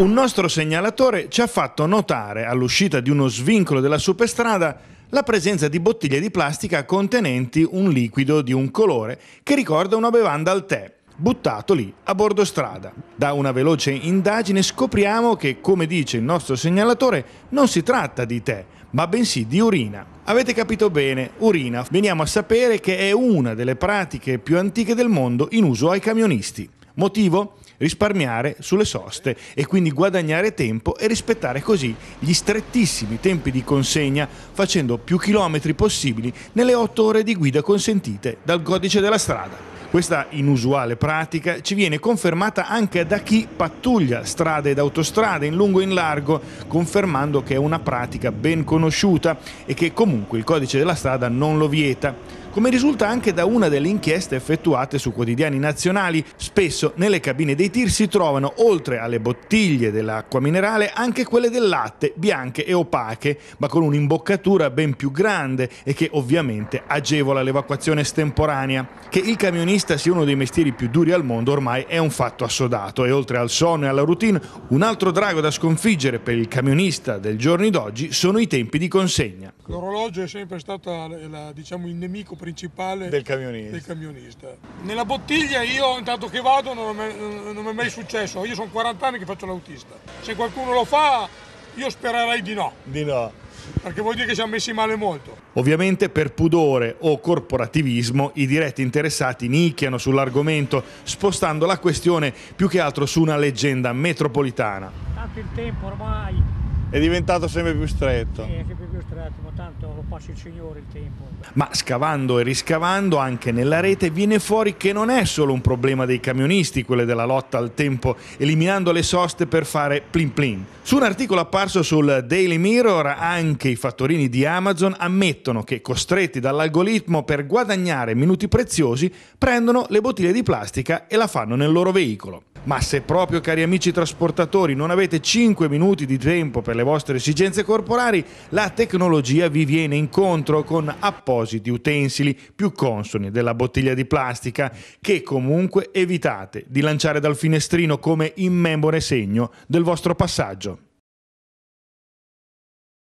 Un nostro segnalatore ci ha fatto notare all'uscita di uno svincolo della superstrada la presenza di bottiglie di plastica contenenti un liquido di un colore che ricorda una bevanda al tè, buttato lì a bordo strada. Da una veloce indagine scopriamo che, come dice il nostro segnalatore, non si tratta di tè, ma bensì di urina. Avete capito bene, urina. Veniamo a sapere che è una delle pratiche più antiche del mondo in uso ai camionisti. Motivo? risparmiare sulle soste e quindi guadagnare tempo e rispettare così gli strettissimi tempi di consegna facendo più chilometri possibili nelle 8 ore di guida consentite dal codice della strada. Questa inusuale pratica ci viene confermata anche da chi pattuglia strade ed autostrade in lungo e in largo, confermando che è una pratica ben conosciuta e che comunque il codice della strada non lo vieta come risulta anche da una delle inchieste effettuate su quotidiani nazionali. Spesso nelle cabine dei tir si trovano, oltre alle bottiglie dell'acqua minerale, anche quelle del latte, bianche e opache, ma con un'imboccatura ben più grande e che ovviamente agevola l'evacuazione estemporanea. Che il camionista sia uno dei mestieri più duri al mondo ormai è un fatto assodato e oltre al sonno e alla routine, un altro drago da sconfiggere per il camionista del giorno d'oggi sono i tempi di consegna. L'orologio è sempre stato eh, la, diciamo, il nemico principale del camionista. del camionista. Nella bottiglia io intanto che vado non, è, non mi è mai successo, io sono 40 anni che faccio l'autista, se qualcuno lo fa io spererei di no. Di no. Perché vuol dire che ci siamo messi male molto. Ovviamente per pudore o corporativismo i diretti interessati nicchiano sull'argomento spostando la questione più che altro su una leggenda metropolitana. Tanto il tempo ormai è diventato sempre più stretto. Sì, è sempre più stretto, ma tanto lo passa il Signore il tempo. Ma scavando e riscavando anche nella rete viene fuori che non è solo un problema dei camionisti, quello della lotta al tempo, eliminando le soste per fare plin plin. Su un articolo apparso sul Daily Mirror anche i fattorini di Amazon ammettono che costretti dall'algoritmo per guadagnare minuti preziosi prendono le bottiglie di plastica e la fanno nel loro veicolo. Ma se proprio, cari amici trasportatori, non avete 5 minuti di tempo per le vostre esigenze corporali, la tecnologia vi viene incontro con appositi utensili più consoni della bottiglia di plastica, che comunque evitate di lanciare dal finestrino come immemore segno del vostro passaggio.